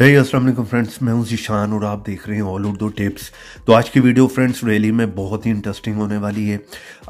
है अस्सलाम वालेकुम फ्रेंड्स मैं हूं जीशान और आप देख रहे हैं ऑल उर्दू टिप्स तो आज की वीडियो फ्रेंड्स रैली में बहुत ही इंटरेस्टिंग होने वाली है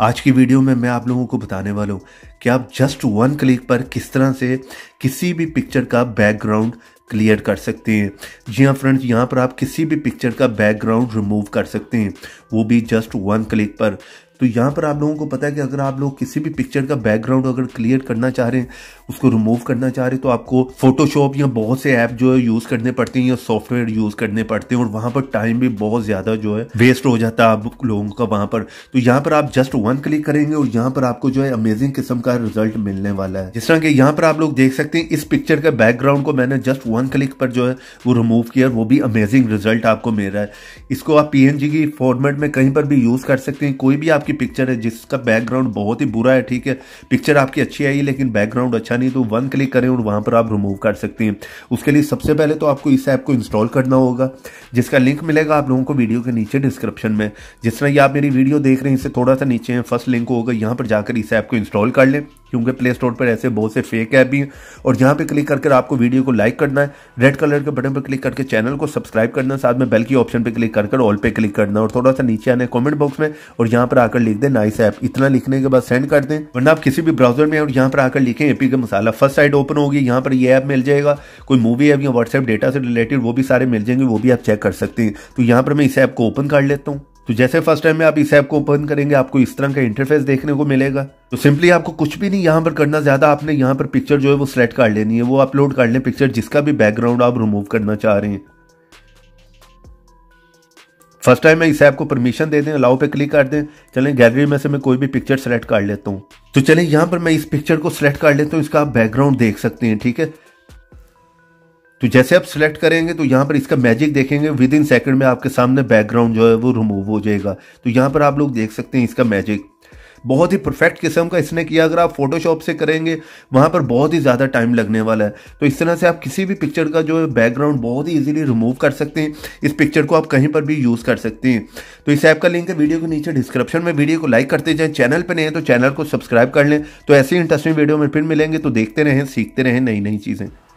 आज की वीडियो में मैं आप लोगों को बताने वाला हूं कि आप जस्ट वन क्लिक पर किस तरह से किसी भी पिक्चर का बैकग्राउंड क्लियर कर सकते हैं जी हाँ फ्रेंड्स यहाँ पर आप किसी भी पिक्चर का बैकग्राउंड रिमूव कर सकते हैं वो भी जस्ट वन क्लिक पर तो यहाँ पर आप लोगों को पता है कि अगर आप लोग किसी भी पिक्चर का बैकग्राउंड अगर क्लियर करना चाह रहे हैं उसको रिमूव करना चाह रहे हैं तो आपको फोटोशॉप या बहुत से ऐप जो है यूज़ करने पड़ते हैं या सॉफ्टवेयर यूज़ करने पड़ते हैं और वहाँ पर टाइम भी बहुत ज़्यादा जो है वेस्ट हो जाता है आप लोगों का वहां पर तो यहाँ पर आप जस्ट वन क्लिक करेंगे और यहाँ पर आपको जो है अमेजिंग किस्म का रिजल्ट मिलने वाला है जिस तरह के यहाँ पर आप लोग देख सकते हैं इस पिक्चर का बैकग्राउंड को मैंने जस्ट वन क्लिक पर जो है वो रिमूव किया वो भी अमेजिंग रिजल्ट आपको मिल रहा है इसको आप पी की फॉर्मेट में कहीं पर भी यूज़ कर सकते हैं कोई भी आप आपकी पिक्चर है जिसका बैकग्राउंड बहुत ही बुरा है ठीक है पिक्चर आपकी अच्छी आई लेकिन बैकग्राउंड अच्छा नहीं तो वन क्लिक करें और वहाँ पर आप रिमूव कर सकते हैं उसके लिए सबसे पहले तो आपको इस ऐप को इंस्टॉल करना होगा जिसका लिंक मिलेगा आप लोगों को वीडियो के नीचे डिस्क्रिप्शन में जिस तरह ये आप मेरी वीडियो देख रहे हैं इससे थोड़ा सा नीचे है फर्स्ट लिंक होगा यहाँ पर जाकर इस ऐप को इंस्टॉल कर लें क्योंकि प्ले स्टोर पर ऐसे बहुत से फेक ऐप भी हैं और यहाँ पे क्लिक करके आपको वीडियो को लाइक करना है रेड कलर के बटन पर क्लिक करके चैनल को सब्सक्राइब करना साथ में बेल की ऑप्शन पर क्लिक करके ऑल पे क्लिक करना और थोड़ा सा नीचे आने कमेंट कॉमेंट बॉक्स में और यहाँ पर आकर लिख दें नाइस ऐप इतना लिखने के बाद सेंड कर दें वरना आप किसी भी ब्राउजर में और यहाँ पर आकर लिखें एपी का मसाला फर्स्ट साइड ओपन होगी यहाँ पर यह ऐप मिल जाएगा कोई मूवी ऐप या व्हाट्सएप डेटा से रिलेटेड वो भी सारे मिल जाएंगे वो भी आप चेक कर सकते हैं तो यहाँ पर मैं इस ऐप को ओपन कर लेता हूँ तो जैसे फर्स्ट टाइम में आप इस ऐप को ओपन करेंगे आपको इस तरह का इंटरफेस देखने को मिलेगा तो सिंपली आपको कुछ भी नहीं यहाँ पर करना ज़्यादा आपने यहाँ पर पिक्चर जो है वो सेलेक्ट कर लेनी है वो अपलोड कर लें पिक्चर जिसका भी बैकग्राउंड आप रिमूव करना चाह रहे हैं फर्स्ट टाइम मैं इस ऐप को परमिशन दे दें अलाउ पे क्लिक कर दें चलें गैलरी में से मैं कोई भी पिक्चर सेलेक्ट कर लेता हूँ तो चलें यहाँ पर मैं इस पिक्चर को सिलेक्ट कर लेता हूँ इसका आप बैकग्राउंड देख सकते हैं ठीक है तो जैसे आप सिलेक्ट करेंगे तो यहाँ पर इसका मैजिक देखेंगे विद इन सेकंड में आपके सामने बैकग्राउंड जो है वो रिमूव हो जाएगा तो यहाँ पर आप लोग देख सकते हैं इसका मैजिक बहुत ही परफेक्ट किस्म का इसने किया अगर आप फोटोशॉप से करेंगे वहाँ पर बहुत ही ज़्यादा टाइम लगने वाला है तो इस तरह से आप किसी भी पिक्चर का जो बैकग्राउंड बहुत ही ईजिली रिमूव कर सकते हैं इस पिक्चर को आप कहीं पर भी यूज़ कर सकते हैं तो इस ऐप का लिंक है वीडियो के नीचे डिस्क्रिप्शन में वीडियो को लाइक करते जाएँ चैनल पर नहीं है तो चैनल को सब्सक्राइब कर लें तो ऐसी इंटरेस्टिंग वीडियो में फिर मिलेंगे तो देखते रहें सीखते रहें नई नई चीज़ें